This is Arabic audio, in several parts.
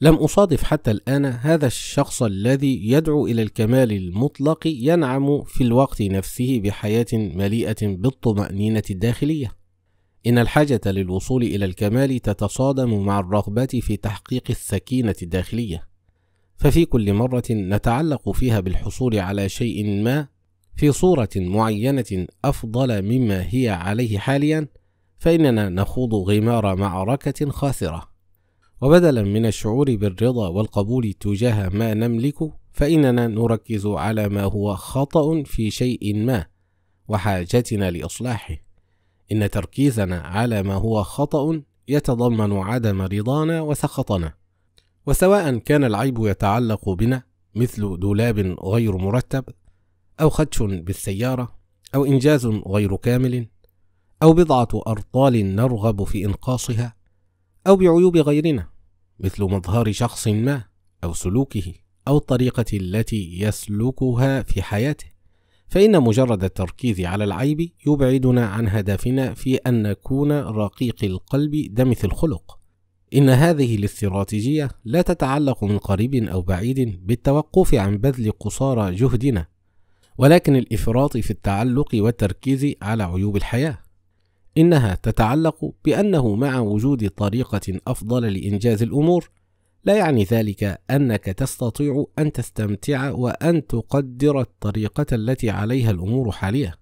لم أصادف حتى الآن هذا الشخص الذي يدعو إلى الكمال المطلق ينعم في الوقت نفسه بحياة مليئة بالطمأنينة الداخلية. إن الحاجة للوصول إلى الكمال تتصادم مع الرغبة في تحقيق السكينة الداخلية، ففي كل مرة نتعلق فيها بالحصول على شيء ما في صورة معينة أفضل مما هي عليه حاليًا، فإننا نخوض غمار معركة خاسرة. وبدلا من الشعور بالرضا والقبول تجاه ما نملك فإننا نركز على ما هو خطأ في شيء ما وحاجتنا لإصلاحه إن تركيزنا على ما هو خطأ يتضمن عدم رضانا وسخطنا وسواء كان العيب يتعلق بنا مثل دولاب غير مرتب أو خدش بالسيارة أو إنجاز غير كامل أو بضعة أرطال نرغب في إنقاصها أو بعيوب غيرنا مثل مظهر شخص ما أو سلوكه أو الطريقة التي يسلكها في حياته فإن مجرد التركيز على العيب يبعدنا عن هدفنا في أن نكون رقيق القلب دمث الخلق إن هذه الاستراتيجية لا تتعلق من قريب أو بعيد بالتوقف عن بذل قصارى جهدنا ولكن الإفراط في التعلق والتركيز على عيوب الحياة إنها تتعلق بأنه مع وجود طريقة أفضل لإنجاز الأمور، لا يعني ذلك أنك تستطيع أن تستمتع وأن تقدر الطريقة التي عليها الأمور حاليا.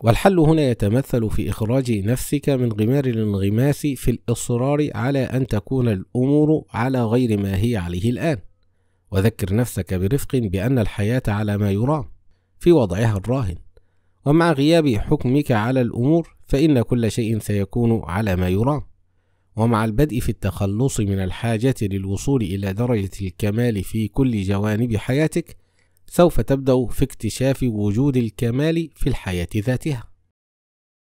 والحل هنا يتمثل في إخراج نفسك من غمار الانغماس في الإصرار على أن تكون الأمور على غير ما هي عليه الآن. وذكر نفسك برفق بأن الحياة على ما يرام في وضعها الراهن ومع غياب حكمك على الأمور فإن كل شيء سيكون على ما يرام ومع البدء في التخلص من الحاجة للوصول إلى درجة الكمال في كل جوانب حياتك سوف تبدأ في اكتشاف وجود الكمال في الحياة ذاتها